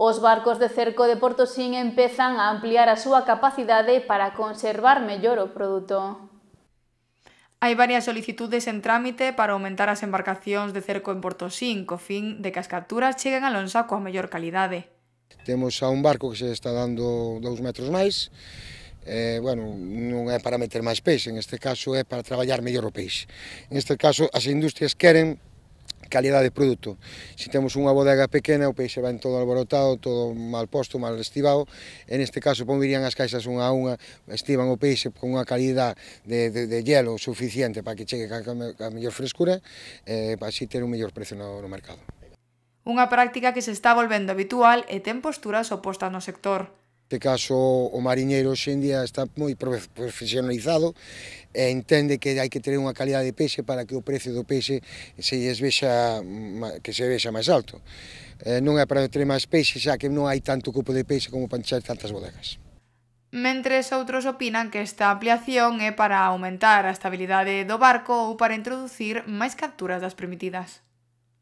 Os barcos de cerco de Portosín empezan a ampliar a súa capacidade para conservar mellor o produto. Hai varias solicitudes en trámite para aumentar as embarcacións de cerco en Portosín, co fin de que as capturas cheguen a lonxa coa mellor calidade. Temos a un barco que se está dando dous metros máis, eh, bueno, non é para meter máis peixe, en este caso é para traballar mellor o peixe. En este caso as industrias queren calidade de produto. Si temos unha bodega pequena, o peixe ven todo alborotado, todo mal posto, mal estivado, en este caso ponirían as caixas unha a unha, estivan o peixe con unha calidad de, de, de hielo suficiente para que chegue a, a mellor frescura, eh, para así ter un mellor precio no, no mercado. Unha práctica que se está volvendo habitual e ten posturas opostas no sector neste caso, o mariñeiro hoxendía está moi profesionalizado e entende que hai que ter unha calidad de peixe para que o precio do peixe se lles vexa, que se vexa máis alto. Non é para ter máis peixe, xa que non hai tanto cupo de peixe como para encher tantas bodegas. Mentres outros opinan que esta ampliación é para aumentar a estabilidade do barco ou para introducir máis capturas das permitidas.